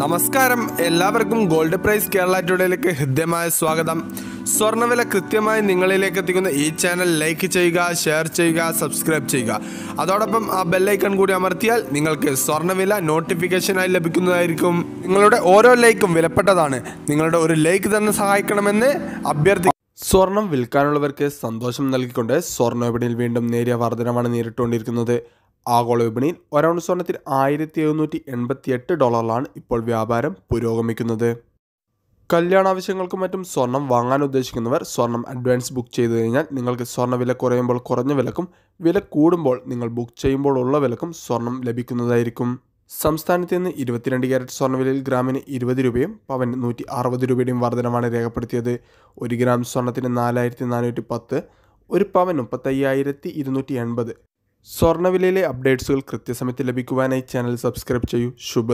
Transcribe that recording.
നമസ്കാരം എല്ലാവർക്കും gold price Kerala ടുഡേയിലേക്ക് ഹൃദ്യമായ സ്വാഗതം സ്വർണ്ണവില കൃത്യമായി നിങ്ങളിലേക്ക് എത്തിക്കുന്ന ഈ ചാനൽ ലൈക്ക് ചെയ്യുക ഷെയർ ചെയ്യുക സബ്സ്ക്രൈബ് ചെയ്യുക അതോടൊപ്പം ആ ബെല്ലൈക്കൺ കൂടി അമർത്തിയാൽ നിങ്ങൾക്ക് സ്വർണ്ണവില നോട്ടിഫിക്കേഷനായി ലഭിക്കുന്നതായിരിക്കും നിങ്ങളുടെ ഓരോ ലൈക്കും വിലപ്പെട്ടതാണ് നിങ്ങളുടെ ഒരു ലൈക്ക് തന്നെ സഹായിക്കണമെന്ന് അഭ്യർത്ഥി സ്വർണം വിൽക്കാനുള്ളവർക്ക് സന്തോഷം നൽകിക്കൊണ്ട് സ്വർണ്ണ വിപണിയിൽ വീണ്ടും നേരിയ വർധനമാണ് നേരിട്ടുകൊണ്ടിരിക്കുന്നത് ആഗോള വിപണിയിൽ ഒരൗണ്ട് സ്വർണത്തിൽ ആയിരത്തി എഴുന്നൂറ്റി എൺപത്തി എട്ട് ഡോളറിലാണ് ഇപ്പോൾ വ്യാപാരം പുരോഗമിക്കുന്നത് കല്യാണാവശ്യങ്ങൾക്കും മറ്റും സ്വർണം വാങ്ങാൻ ഉദ്ദേശിക്കുന്നവർ സ്വർണം അഡ്വാൻസ് ബുക്ക് ചെയ്തു കഴിഞ്ഞാൽ നിങ്ങൾക്ക് സ്വർണ്ണ വില കുറയുമ്പോൾ കുറഞ്ഞ വിലക്കും വില കൂടുമ്പോൾ നിങ്ങൾ ബുക്ക് ചെയ്യുമ്പോൾ ഉള്ള വിലക്കും സ്വർണം ലഭിക്കുന്നതായിരിക്കും സംസ്ഥാനത്ത് നിന്ന് ഇരുപത്തിരണ്ട് ക്യാരറ്റ് സ്വർണ്ണവിലയിൽ ഗ്രാമിന് ഇരുപത് രൂപയും പവൻ നൂറ്റി അറുപത് രൂപയുടെയും വർധനമാണ് രേഖപ്പെടുത്തിയത് ഒരു ഗ്രാം സ്വർണത്തിന് നാലായിരത്തി നാനൂറ്റി പത്ത് ഒരു പവൻ മുപ്പത്തയ്യായിരത്തി ഇരുന്നൂറ്റി എൺപത് സ്വർണ്ണവിലയിലെ അപ്ഡേറ്റ്സുകൾ കൃത്യസമയത്ത് ലഭിക്കുവാനായി ചാനൽ സബ്സ്ക്രൈബ് ചെയ്യൂ ശുഭ